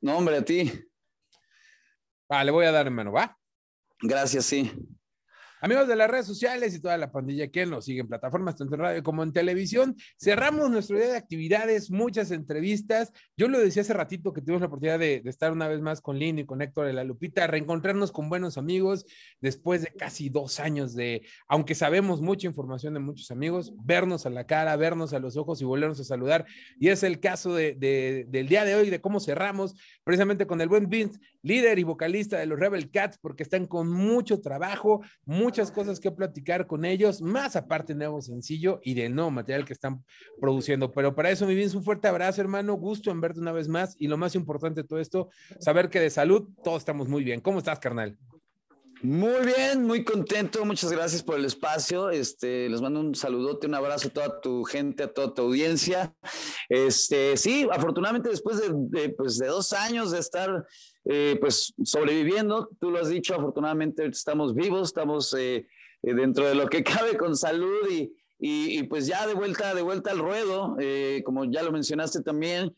No, hombre, a ti. Vale, voy a dar, menos ¿va? Gracias, sí. Amigos de las redes sociales y toda la pandilla que nos sigue en plataformas tanto en radio como en televisión, cerramos nuestro día de actividades, muchas entrevistas. Yo lo decía hace ratito que tuvimos la oportunidad de, estar una vez más con Lino y con Héctor de la Lupita, reencontrarnos con buenos amigos después de casi dos años de, aunque sabemos mucha información de muchos amigos, vernos a la cara, vernos a los ojos y volvernos a saludar. Y es el caso del día de hoy, de cómo cerramos precisamente con el buen Vince, líder y vocalista de los Rebel Cats, porque están con mucho trabajo, muchas cosas que platicar con ellos, más aparte de nuevo sencillo y de nuevo material que están produciendo. Pero para eso, mi bien, un fuerte abrazo, hermano. Gusto en verte una vez más. Y lo más importante de todo esto, saber que de salud todos estamos muy bien. ¿Cómo estás, carnal? Muy bien, muy contento. Muchas gracias por el espacio. Este, les mando un saludote, un abrazo a toda tu gente, a toda tu audiencia. Este, sí, afortunadamente después de pues, dos años de estar eh, pues sobreviviendo, tú lo has dicho, afortunadamente estamos vivos, estamos eh, eh, dentro de lo que cabe con salud y, y, pues ya de vuelta, de vuelta al ruedo, como ya lo mencionaste también,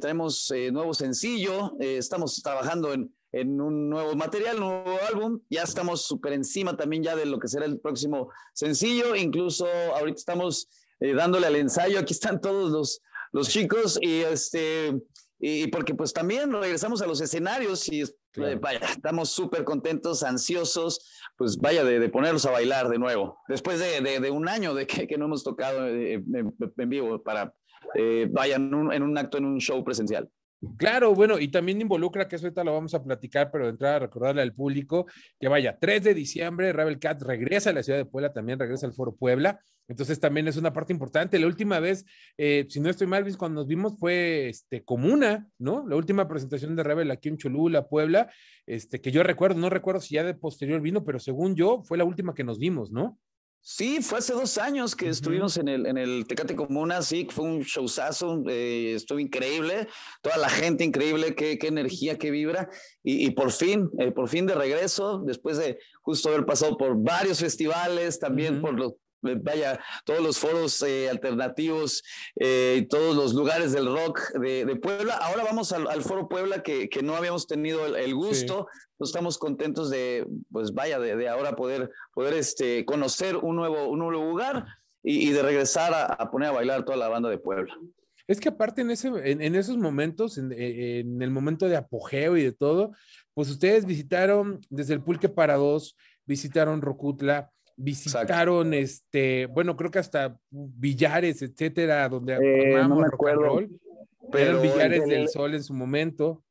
traemos nuevo sencillo, estamos trabajando en, en un nuevo material, un nuevo álbum. Ya estamos súper encima también ya de lo que será el próximo sencillo. Incluso ahorita estamos dándole al ensayo. Aquí están todos los, los chicos y este, y porque pues también regresamos a los escenarios y eh, vaya, estamos súper contentos, ansiosos, pues vaya de, ponerlos a bailar de nuevo, después de, un año de que, no hemos tocado eh, eh, en, vivo para, eh, vayan en un acto, en un show presencial. Claro, bueno, y también involucra que eso ahorita lo vamos a platicar, pero de entrada recordarle al público que vaya, 3 de diciembre, Rebel Cat regresa a la ciudad de Puebla, también regresa al Foro Puebla, entonces también es una parte importante. La última vez, eh, si no estoy mal, cuando nos vimos fue este, Comuna, ¿no? La última presentación de Rebel aquí en Cholula, Puebla, este, que yo recuerdo, no recuerdo si ya de posterior vino, pero según yo, fue la última que nos vimos, ¿no? Sí, fue hace dos años que estuvimos en el, en el Tecate Comuna, sí, fue un showzazo, eh, estuvo increíble, toda la gente increíble, qué, energía, qué vibra, y, por fin, eh, por fin de regreso, después de justo haber pasado por varios festivales, también por los vaya, todos los foros eh, alternativos, eh, y todos los lugares del rock de, Puebla. Ahora vamos al, Foro Puebla que, no habíamos tenido el, gusto. Estamos contentos de, pues vaya, de, ahora poder, poder este, conocer un nuevo, un nuevo lugar y, de regresar a, poner a bailar toda la banda de Puebla. Es que aparte en, ese, en, esos momentos, en, en, el momento de apogeo y de todo, pues ustedes visitaron desde el Pulque para dos, visitaron Rocutla, visitaron este, bueno, creo que hasta Villares etcétera, donde eh, no me acuerdo, pero Villares del sol en su momento.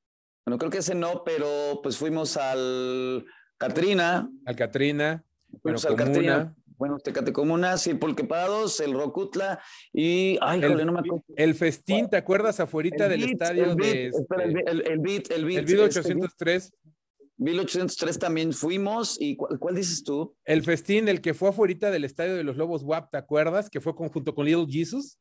Bueno, creo que ese no, pero pues fuimos al Catrina. Al Catrina. Bueno, al Catrina. Bueno, Tecate y el Rocutla y. Ay, el, no me El Festín, ¿te acuerdas? Afuerita del estadio el el, este? el, 803. 1803 también fuimos. ¿Y cuál, dices tú? El festín, el que fue afuera del estadio de los Lobos WAP, ¿te acuerdas? Que fue conjunto con Little Jesus.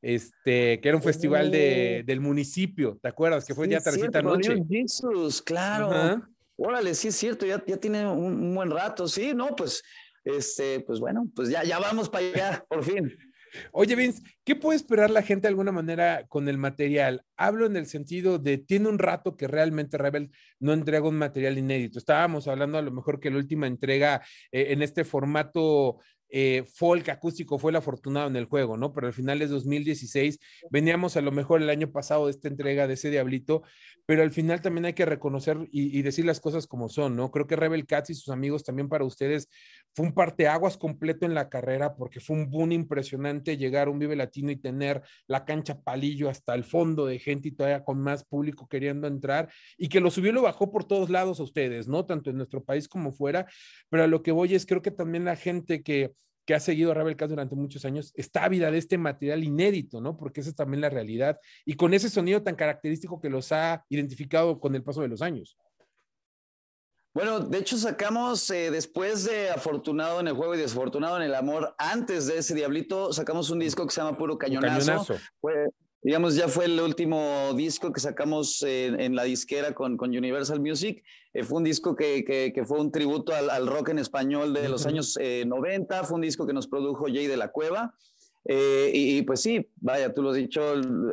Este, que era un festival oh. del municipio, ¿te acuerdas? Que fue ya tardecita noche. Little Jesus, claro. Órale, sí es cierto, ya, ya tiene un, buen rato, sí, no, pues este, pues bueno, pues ya, ya vamos para allá, por fin. Oye, Vince, ¿qué puede esperar la gente de alguna manera con el material? Hablo en el sentido de, tiene un rato que realmente Rebel no entrega un material inédito. Estábamos hablando a lo mejor que la última entrega eh, en este formato eh, folk acústico fue la afortunada en el juego, ¿no? Pero al final es 2016, veníamos a lo mejor el año pasado de esta entrega de ese diablito, pero al final también hay que reconocer y, decir las cosas como son, ¿no? Creo que Rebel Cats y sus amigos también para ustedes fue un parteaguas completo en la carrera porque fue un boom impresionante llegar a un Vive Latino y tener la cancha palillo hasta el fondo de gente y todavía con más público queriendo entrar y que lo subió y lo bajó por todos lados a ustedes, ¿no? Tanto en nuestro país como fuera, pero a lo que voy es creo que también la gente que que ha seguido a Rebel durante muchos años, está ávida de este material inédito, ¿no? Porque esa es también la realidad. Y con ese sonido tan característico que los ha identificado con el paso de los años. Bueno, de hecho sacamos, eh, después de Afortunado en el juego y Desafortunado en el amor, antes de ese Diablito, sacamos un disco que se llama Puro Cañonazo. digamos, ya fue el último disco que sacamos en, la disquera con, Universal Music. Eh, fue un disco que, fue un tributo al, rock en español de los años 90. Eh, fue un disco que nos produjo Jay de la Cueva. Eh, y, pues sí, vaya, tú lo has dicho,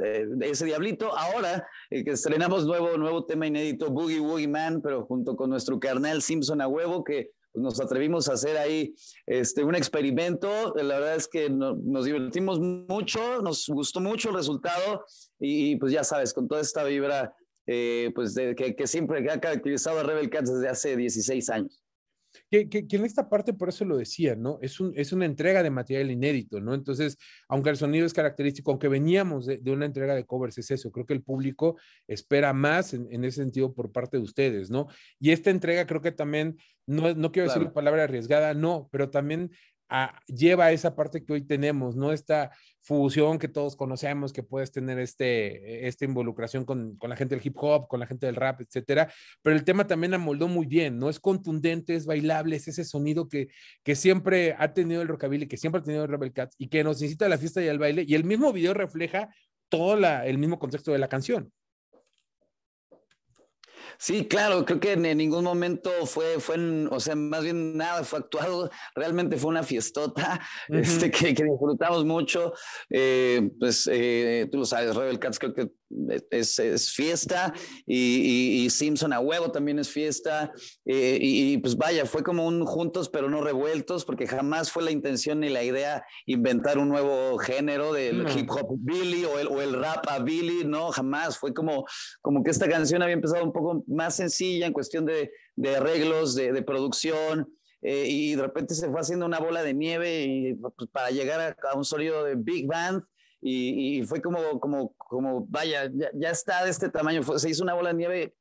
eh, ese diablito. Ahora eh, que estrenamos nuevo, nuevo tema inédito, Boogie Woogie Man, pero junto con nuestro carnal Simpson a huevo, que pues, nos atrevimos a hacer ahí este, un experimento. La verdad es que nos divertimos mucho, nos gustó mucho el resultado y, pues ya sabes, con toda esta vibra pues de, que, que, siempre ha caracterizado a Rebel Cats desde hace 16 años. Que, en esta parte, por eso lo decía, ¿no? Es, un, es una entrega de material inédito, ¿no? Entonces, aunque el sonido es característico, aunque veníamos de, de una entrega de covers, es eso. Creo que el público espera más en, ese sentido por parte de ustedes, ¿no? Y esta entrega creo que también, no, no quiero decir la palabra arriesgada, no, pero también lleva esa parte que hoy tenemos, ¿no? Esta fusión que todos conocemos, que puedes tener este, e, esta involucración con, la gente del hip hop, con la gente del rap, etcétera. Pero el tema también amoldó muy bien, ¿no? Es contundente, es bailable, es ese sonido que, siempre ha tenido el rockabilly, que siempre ha tenido el Rebel Cats y que nos incita a la fiesta y al baile. Y el mismo video refleja todo el mismo contexto de la canción. Sí, claro, creo que en ningún momento fue, fue o sea, más bien nada fue actuado, realmente fue una fiestota este, que, que, disfrutamos mucho. Eh, pues eh, tú lo sabes, Rebel Cats creo que es, fiesta y, Simpson a huevo también es fiesta eh, y, pues vaya, fue como un juntos pero no revueltos porque jamás fue la intención ni la idea inventar un nuevo género del hip hop Billy o el, o rap a Billy, no, jamás, fue como, como que esta canción había empezado un poco más sencilla en cuestión de, arreglos, de, producción, eh, y de repente se fue haciendo una bola de nieve y, pues, para llegar a, a, un sonido de Big Band y, fue como, como, como vaya, ya, está de este tamaño, se hizo una bola de nieve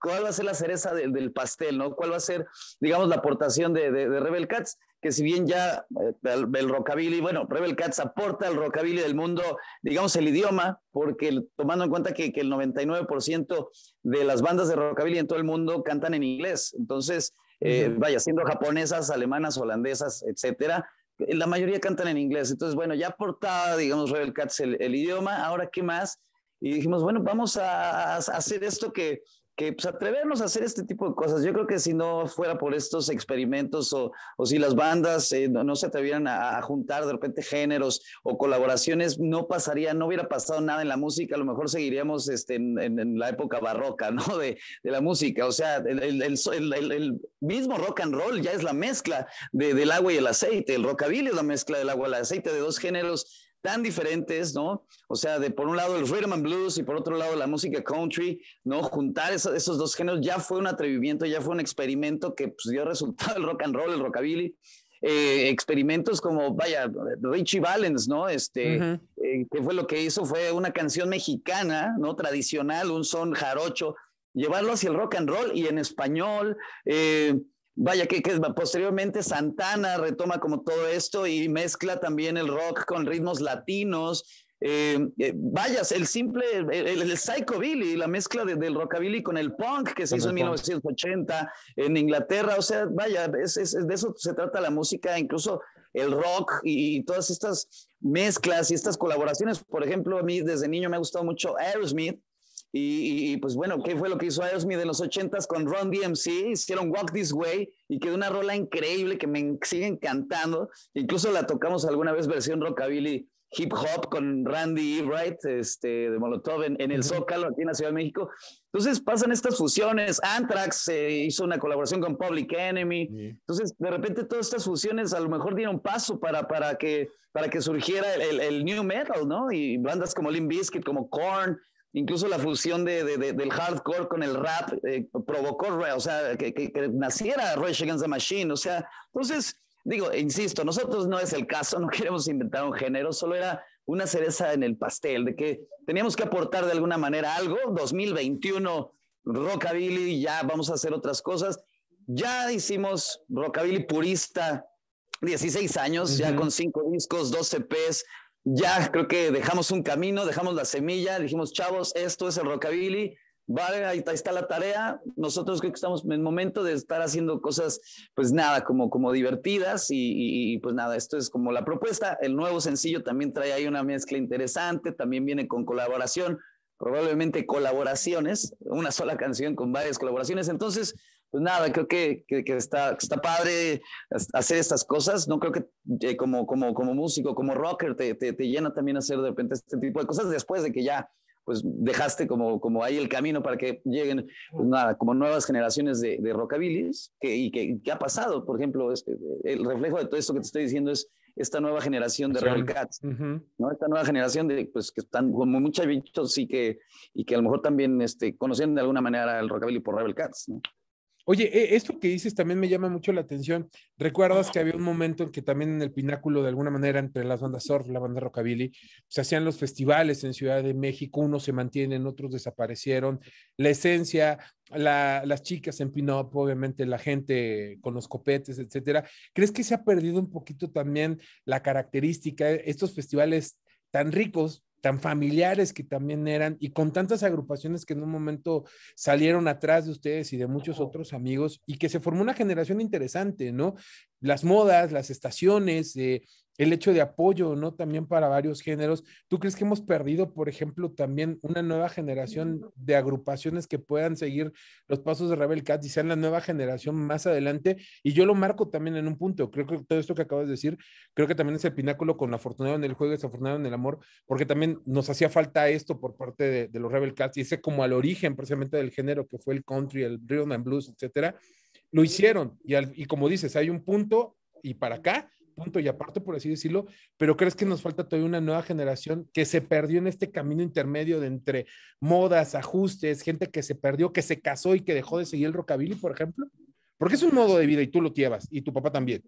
cuál va a ser la cereza del pastel, ¿no? ¿Cuál va a ser, digamos, la aportación de, de, Rebel Cats? Que si bien ya eh, el, rockabilly, bueno, Rebel Cats aporta al rockabilly del mundo, digamos, el idioma, porque tomando en cuenta que, el 99% de las bandas de rockabilly en todo el mundo cantan en inglés, entonces, eh, vaya, siendo japonesas, alemanas, holandesas, etcétera, la mayoría cantan en inglés. Entonces, bueno, ya aportaba digamos, Rebel Cats el, idioma, ahora qué más. Y dijimos, bueno, vamos a hacer esto que, que pues, atrevernos a hacer este tipo de cosas. Yo creo que si no fuera por estos experimentos o, o si las bandas eh, no, se atrevieran a, juntar de repente géneros o colaboraciones, no pasaría, no hubiera pasado nada en la música. A lo mejor seguiríamos este, en, la época barroca, ¿no? De, de la música. O sea, el, el, mismo rock and roll ya es la mezcla del agua y el aceite. El rockabilly es la mezcla del agua y el aceite de dos géneros tan diferentes, ¿no? O sea, de por un lado el rhythm and blues y por otro lado la música country, ¿no? Juntar esos dos géneros ya fue un atrevimiento, ya fue un experimento que pues, dio resultado el rock and roll, el rockabilly. Eh, experimentos como, vaya, Richie Valens, ¿no? Este, eh, que fue lo que hizo, fue una canción mexicana, ¿no? Tradicional, un son jarocho, llevarlo hacia el rock and roll y en español. Eh, vaya que, posteriormente Santana retoma como todo esto y mezcla también el rock con ritmos latinos. Eh, eh, vaya, el simple, el, Psycho Billy, psychobilly, la mezcla del rockabilly con el punk que se hizo en 1980 en Inglaterra, o sea, vaya, es, de eso se trata la música, incluso el rock y, y, todas estas mezclas y estas colaboraciones. Por ejemplo, a mí desde niño me ha gustado mucho Aerosmith, y, pues bueno, ¿qué fue lo que hizo Aerosmith de los 80s con Ron DMC? Hicieron Walk This Way y quedó una rola increíble que me sigue encantando. Incluso la tocamos alguna vez versión rockabilly hip hop con Randy Wright este, de Molotov en, el Zócalo, aquí en la Ciudad de México. Entonces pasan estas fusiones. Anthrax eh, hizo una colaboración con Public Enemy. Entonces, de repente, todas estas fusiones a lo mejor dieron paso para, para, que, para que surgiera el, el new metal, ¿no? Y bandas como Limp Bizkit, como Korn incluso la fusión de, del hardcore con el rap eh, provocó, o sea, que, naciera Rage Against the Machine, o sea, entonces, digo, insisto, nosotros no es el caso, no queremos inventar un género, solo era una cereza en el pastel, de que teníamos que aportar de alguna manera algo, 2021, rockabilly, ya vamos a hacer otras cosas, ya hicimos rockabilly purista, 16 años, ya con cinco discos, 12 e Ps, ya creo que dejamos un camino, dejamos la semilla, dijimos, chavos, esto es el rockabilly, vale, ahí está, la tarea. Nosotros creo que estamos en el momento de estar haciendo cosas, pues nada, como, como divertidas y, pues nada, esto es como la propuesta. El nuevo sencillo también trae ahí una mezcla interesante, también viene con colaboración, probablemente colaboraciones, una sola canción con varias colaboraciones. Entonces, pues nada, creo que, que, está, está padre hacer estas cosas, ¿no? Creo que eh, como, como, como músico, como rocker, te, te, te, llena también hacer de repente este tipo de cosas después de que ya pues dejaste como, como ahí el camino para que lleguen, pues nada, como nuevas generaciones de, de rockabilis, y que, ha pasado, por ejemplo, este, el reflejo de todo esto que te estoy diciendo es esta nueva generación de Rebel Cats, ¿no? Esta nueva generación de, pues, que están como muchachitos y que, y que a lo mejor también este, conocían de alguna manera el rockabilly por Rebelcats, ¿no? Oye, e, esto que dices también me llama mucho la atención. ¿Recuerdas que había un momento en que también en el pináculo, de alguna manera, entre las bandas surf, la banda rockabilly, se hacían los festivales en Ciudad de México, unos se mantienen, otros desaparecieron. La esencia, las chicas en pin obviamente la gente con los copetes, etcétera. ¿Crees que se ha perdido un poquito también la característica, de estos festivales tan ricos tan familiares que también eran y con tantas agrupaciones que en un momento salieron atrás de ustedes y de muchos otros amigos y que se formó una generación interesante, ¿no? Las modas, las estaciones, eh, el hecho de apoyo, ¿no? También para varios géneros. ¿Tú crees que hemos perdido, por ejemplo, también una nueva generación de agrupaciones que puedan seguir los pasos de Rebel Cats y sean la nueva generación más adelante? Y yo lo marco también en un punto. Creo que todo esto que acabas de decir, creo que también es el pináculo con la fortuna en el juego y desafortunado en el amor, porque también nos hacía falta esto por parte de, los Rebel Cats y ese como al origen precisamente del género que fue el country, el rhythm and blues, etcétera. Lo hicieron y, y como dices, hay un punto y para acá punto y aparte, por así decirlo, pero crees que nos falta todavía una nueva generación que se perdió en este camino intermedio de entre modas, ajustes, gente que se perdió, que se casó y que dejó de seguir el rockabilly, por ejemplo? Porque es un modo de vida y tú lo llevas y tu papá también.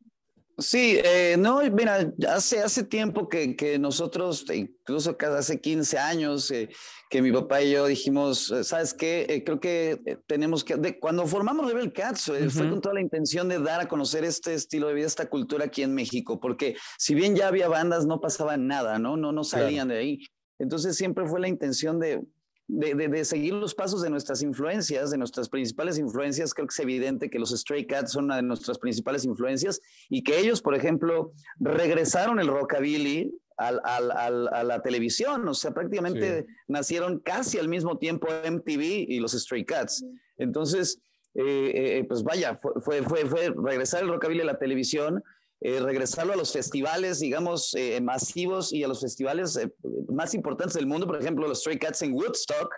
Sí, eh, no, mira, hace, hace tiempo que, que, nosotros, incluso hace 15 años, eh, que mi papá y yo dijimos, eh, ¿sabes qué? Eh, creo que tenemos que, cuando formamos Rebel Cats, fue con toda la intención de dar a conocer este estilo de vida, esta cultura aquí en México, porque si bien ya había bandas, no pasaba nada, ¿no? No, no salían de ahí. Entonces siempre fue la intención de, de, seguir los pasos de nuestras influencias, de nuestras principales influencias, creo que es evidente que los Stray Cats son una de nuestras principales influencias y que ellos, por ejemplo, regresaron el rockabilly a la televisión, o sea, prácticamente nacieron casi al mismo tiempo MTV y los Stray Cats. Entonces, eh, eh, pues vaya, fue, fue, regresar el rockabilly a la televisión eh, regresarlo a los festivales, digamos, eh, eh, masivos y a los festivales más importantes del mundo, por ejemplo, los Stray Cats en Woodstock,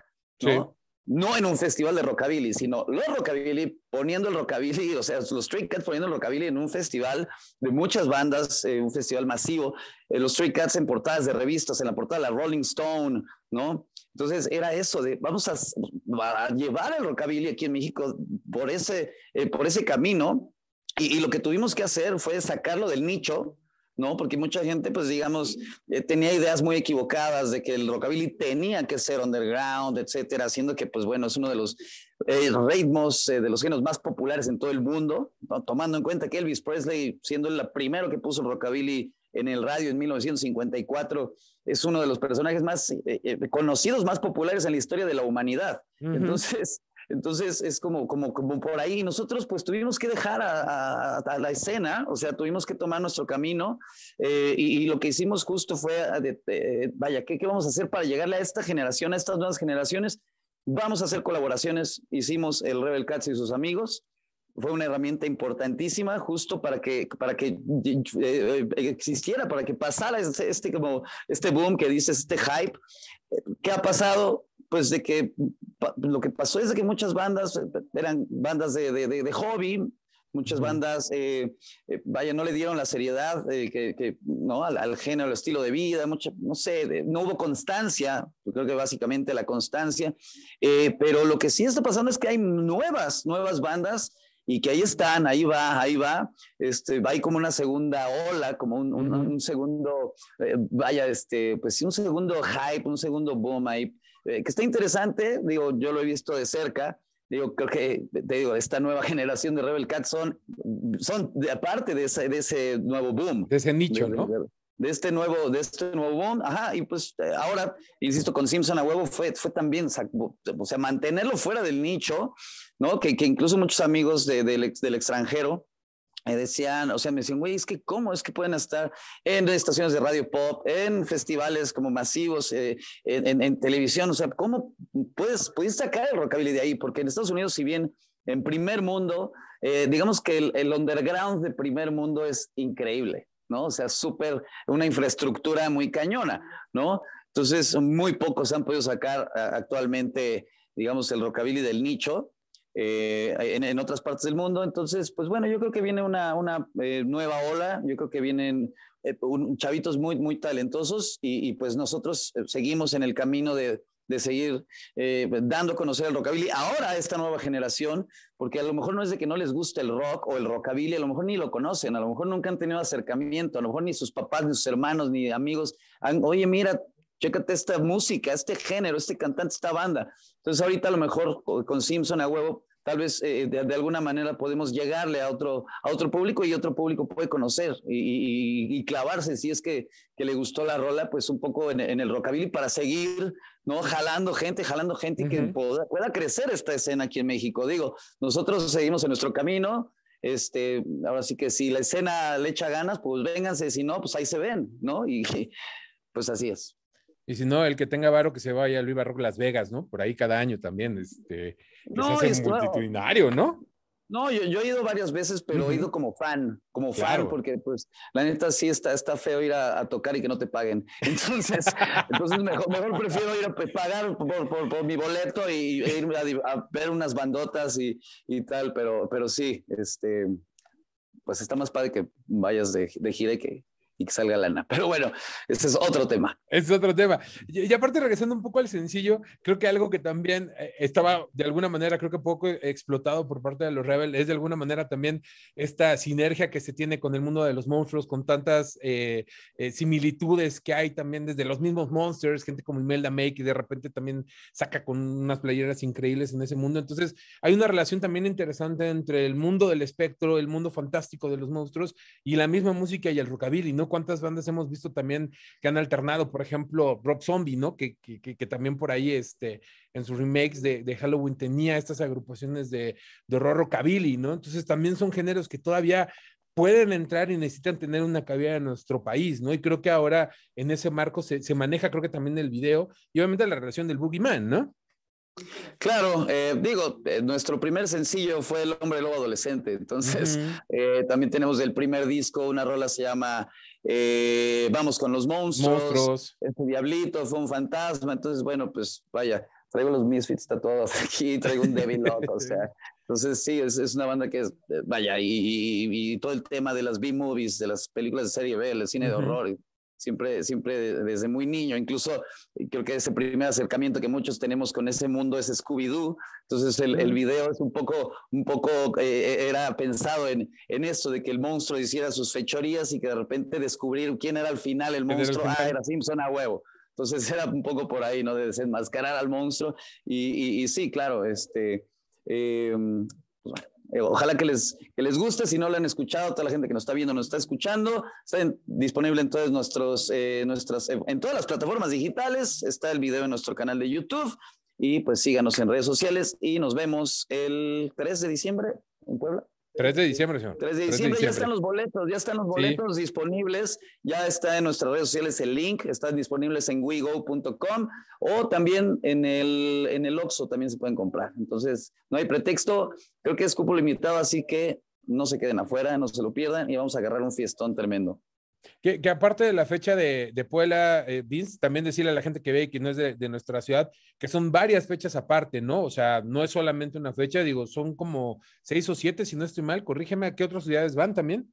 ¿no? en un festival de rockabilly, sino los rockabilly poniendo el rockabilly, o sea, los Stray Cats poniendo el rockabilly en un festival de muchas bandas, un festival masivo, los Stray Cats en portadas de revistas, en la portada de la Rolling Stone, ¿no? Entonces era eso de vamos a, llevar el rockabilly aquí en México por ese, por ese camino y, lo que tuvimos que hacer fue sacarlo del nicho, ¿no? Porque mucha gente, pues digamos, eh, tenía ideas muy equivocadas de que el rockabilly tenía que ser underground, etcétera, siendo que, pues bueno, es uno de los eh, ritmos, eh, de los géneros más populares en todo el mundo, tomando en cuenta que Elvis Presley, siendo el primero que puso rockabilly en el radio en 1954, es uno de los personajes más conocidos, más populares en la historia de la humanidad. Entonces, entonces es como, como, como por ahí. Nosotros pues tuvimos que dejar a, la escena, o sea, tuvimos que tomar nuestro camino eh, y, lo que hicimos justo fue, ah, vaya, ¿qué, vamos a hacer para llegarle a esta generación, a estas nuevas generaciones? Vamos a hacer colaboraciones. Hicimos el Rebel Cats y sus amigos. Fue una herramienta importantísima justo para que, para que eh, eh, existiera, para que pasara este, este como, este boom que dices, este hype. ¿Qué ha pasado? pues de que lo que pasó es de que muchas bandas eh, eran bandas de, de, hobby, muchas bandas, eh, eh, vaya, no le dieron la seriedad que, ¿no? Al, género, al estilo de vida, no sé, no hubo constancia, yo creo que básicamente la constancia, pero lo que sí está pasando es que hay nuevas, nuevas bandas y que ahí están, ahí va, ahí va, este, hay como una segunda ola, como un, un, segundo, vaya, este, pues sí, un segundo hype, un segundo boom ahí, eh, que está interesante, digo, yo lo he visto de cerca, digo, creo que, te digo, esta nueva generación de Rebel Cats son, son de, aparte de ese, de ese nuevo boom. De ese nicho, ¿no? De, este nuevo, de este nuevo boom, ajá, y pues eh, ahora, insisto, con Simpson a huevo fue, fue también, o sea, mantenerlo fuera del nicho, ¿no? Que, que incluso muchos amigos del, extranjero me decían, o sea, me decían, güey, es que cómo es que pueden estar en estaciones de radio pop, en festivales como masivos, eh, en, televisión, o sea, ¿cómo puedes, puedes sacar el rockabilly de ahí? Porque en Estados Unidos, si bien en primer mundo, eh, digamos que el, underground de primer mundo es increíble, ¿no? O sea, súper, una infraestructura muy cañona, ¿no? Entonces, muy pocos han podido sacar actualmente, digamos, el rockabilly del nicho, eh, en, otras partes del mundo. Entonces, pues bueno, yo creo que viene una, eh, nueva ola, yo creo que vienen eh, un, chavitos muy, muy talentosos y, pues nosotros seguimos en el camino de, de seguir pues dando a conocer el rockabilly ahora esta nueva generación, porque a lo mejor no es de que no les guste el rock o el rockabilly, a lo mejor ni lo conocen, a lo mejor nunca han tenido acercamiento, a lo mejor ni sus papás, ni sus hermanos, ni amigos, oye, mira, chécate esta música, este género, este cantante, esta banda. Entonces ahorita a lo mejor con Simpson a huevo, tal vez eh, de, alguna manera podemos llegarle a otro, a otro público y otro público puede conocer y, clavarse si es que, le gustó la rola, pues un poco en, el rockabilly para seguir, ¿no? Jalando gente, jalando gente y que pueda, pueda, crecer esta escena aquí en México. Digo, nosotros seguimos en nuestro camino. Este, ahora sí que si la escena le echa ganas, pues vénganse, si no, pues ahí se ven, ¿no? Y pues así es. Y si no, el que tenga varo que se vaya al Luis Rock Las Vegas, ¿no? Por ahí cada año también, este, no, se multitudinario, ¿no? No, yo, he ido varias veces, pero he ido como fan, como fan, porque pues la neta sí está, está feo ir a, tocar y que no te paguen. Entonces, entonces mejor, prefiero ir a pagar por, mi boleto y e ir a, ver unas bandotas y, tal, pero, pero sí, este, pues está más padre que vayas de, de gira y que, y que salga lana. Pero bueno, ese es otro tema. es otro tema. Y, aparte, regresando un poco al sencillo, creo que algo que también eh, estaba de alguna manera, creo que poco explotado por parte de los Rebel, es de alguna manera también esta sinergia que se tiene con el mundo de los monstruos, con tantas eh, eh, similitudes que hay también desde los mismos monsters, gente como Imelda Make que de repente también saca con unas playeras increíbles en ese mundo. Entonces, hay una relación también interesante entre el mundo del espectro, el mundo fantástico de los monstruos y la misma música y el rockabilly, ¿no? cuántas bandas hemos visto también que han alternado, por ejemplo, Rob Zombie, ¿no? Que, que, también por ahí este, en sus remakes de, Halloween tenía estas agrupaciones de, de horror rockabilly, ¿no? Entonces también son géneros que todavía pueden entrar y necesitan tener una cabida en nuestro país, ¿no? Y creo que ahora en ese marco se, se maneja, creo que también el video y obviamente la relación del Boogeyman, ¿no? Claro, eh, digo, eh, nuestro primer sencillo fue El hombre lobo adolescente, entonces eh, también tenemos el primer disco, una rola se llama Vamos con los monstruos, este diablito fue un fantasma, entonces bueno, pues vaya, traigo los Misfits tatuados aquí, traigo un Devil o sea, entonces sí, es, una banda que es, vaya, y, todo el tema de las B-movies, de las películas de serie B, el cine de horror, siempre, siempre desde muy niño, incluso eh, creo que ese primer acercamiento que muchos tenemos con ese mundo es Scooby-Doo, entonces el, el, video es un poco, un poco eh, eh, era pensado en, en eso, de que el monstruo hiciera sus fechorías y que de repente descubrir quién era al final el monstruo, ah, era Simpson a huevo. Entonces era un poco por ahí, ¿no? De desenmascarar al monstruo. Y, sí, claro, este, pues, eh, ojalá que les, les guste. Si no lo han escuchado, toda la gente que nos está viendo, nos está escuchando, está disponible en, nuestros, eh, nuestras, eh, en todas las plataformas digitales. Está el video en nuestro canal de YouTube. Y pues síganos en redes sociales y nos vemos el 3 de diciembre en Puebla. 3 de eh, diciembre, señor. 3 de diciembre, ya están los boletos, ya están los boletos disponibles, ya está en nuestras redes sociales el link, están disponibles en wego.com o también en el, en el Oxxo también se pueden comprar. Entonces, no hay pretexto, creo que es cupo limitado, así que no se queden afuera, no se lo pierdan y vamos a agarrar un fiestón tremendo. Que, aparte de la fecha de, de Puebla, eh, Vince, también decirle a la gente que ve que no es de, nuestra ciudad, que son varias fechas aparte, ¿no? O sea, no es solamente una fecha, digo, son como seis o siete, si no estoy mal, corrígeme, ¿a qué otras ciudades van también?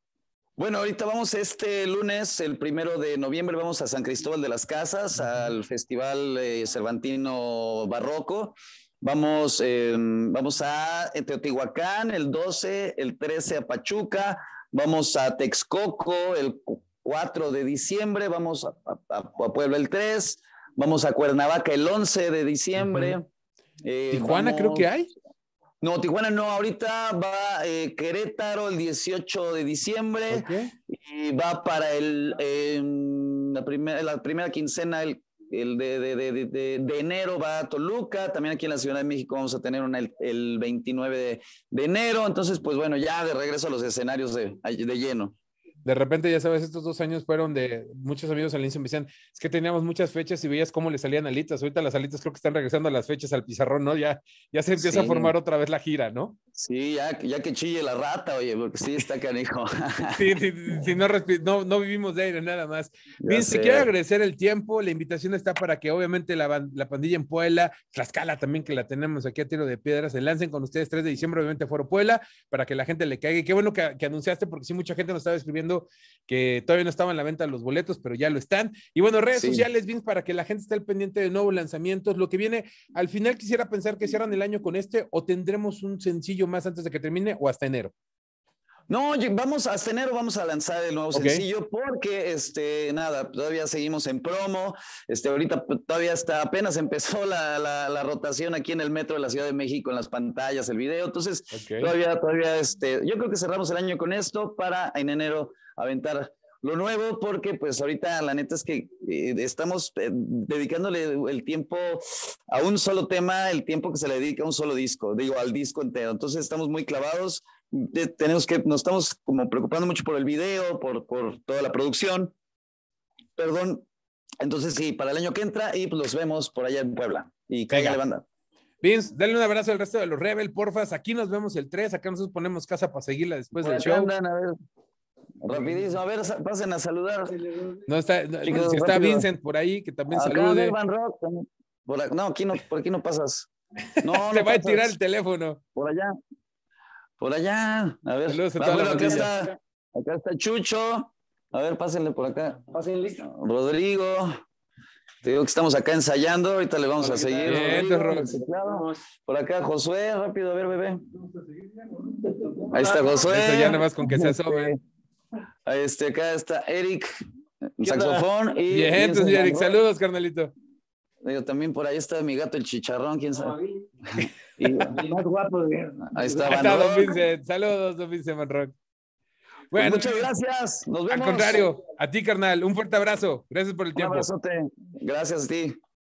Bueno, ahorita vamos este lunes, el primero de noviembre, vamos a San Cristóbal de las Casas, al Festival eh, Cervantino Barroco. Vamos, eh, vamos a Teotihuacán el 12, el 13 a Pachuca, vamos a Texcoco el 4 de diciembre, vamos a, a, Puebla el 3, vamos a Cuernavaca el 11 de diciembre. Tijuana eh, creo que hay. No, Tijuana no, ahorita va eh, Querétaro el 18 de diciembre y va para el, la, primera, la primera quincena, el, de, enero va a Toluca, también aquí en la Ciudad de México vamos a tener una el, el 29 de, enero, entonces pues bueno, ya de regreso a los escenarios de lleno de repente, ya sabes, estos dos años fueron de muchos amigos al inicio me decían, es que teníamos muchas fechas y veías cómo le salían alitas. Ahorita las alitas creo que están regresando a las fechas al pizarrón, ¿no? Ya, ya se empieza a formar otra vez la gira, ¿no? Sí, ya, ya que chille la rata, oye, porque sí está canijo. sí, sí, no, no, vivimos de aire nada más. si quiero agradecer el tiempo, la invitación está para que obviamente la, la pandilla en Puebla, Tlaxcala también que la tenemos aquí a tiro de piedra, se lancen con ustedes 3 de diciembre, obviamente a Foro Puebla, para que la gente le caiga. qué bueno que, que anunciaste, porque sí, mucha gente nos estaba escribiendo que todavía no estaban en la venta los boletos, pero ya lo están. Y bueno, redes sociales, bien, para que la gente esté al pendiente de nuevos lanzamientos, lo que viene, al final quisiera pensar que cierran el año con este o tendremos un sencillo más antes de que termine o hasta enero. No, vamos hasta enero vamos a lanzar el nuevo sencillo porque este nada, todavía seguimos en promo. Este ahorita todavía está apenas empezó la, rotación aquí en el metro de la Ciudad de México en las pantallas, el video. Entonces, todavía todavía este yo creo que cerramos el año con esto para en enero aventar lo nuevo porque pues ahorita la neta es que eh, estamos eh, dedicándole el tiempo a un solo tema, el tiempo que se le dedica a un solo disco, digo al disco entero. Entonces estamos muy clavados tenemos que, nos estamos como preocupando mucho por el video, por, por toda la producción. Perdón. Entonces, sí, para el año que entra y pues los vemos por allá en Puebla. Y caiga la banda. Vince, dale un abrazo al resto de los Rebel, porfas. Aquí nos vemos el 3, acá nosotros ponemos casa para seguirla después del show. Andan, a ver. Rapidísimo, a ver, pasen a saludar. No está, está Vincent por ahí, que también salude. por no, aquí no, por aquí no pasas. No, va a tirar el teléfono. Por allá. Por allá. A ver. Ah, acá, está, acá está Chucho. A ver, pásenle por acá. Pásenle. Rodrigo. Te digo que estamos acá ensayando, ahorita le vamos a seguir. por acá, Josué, rápido, a ver, bebé. Ahí está Josué. más con que se Este, acá está Eric, saxofón. Y, Bien, entonces, Eric, saludos, carnalito también por ahí está mi gato el chicharrón, quién sabe. y, más guapo. Eh. Ahí está, ahí Saludos, Don Vincent Manrock. Pues bueno, muchas gracias. Nos vemos. Al contrario, a ti, carnal. Un fuerte abrazo. Gracias por el tiempo. Un abrazote. Gracias a ti.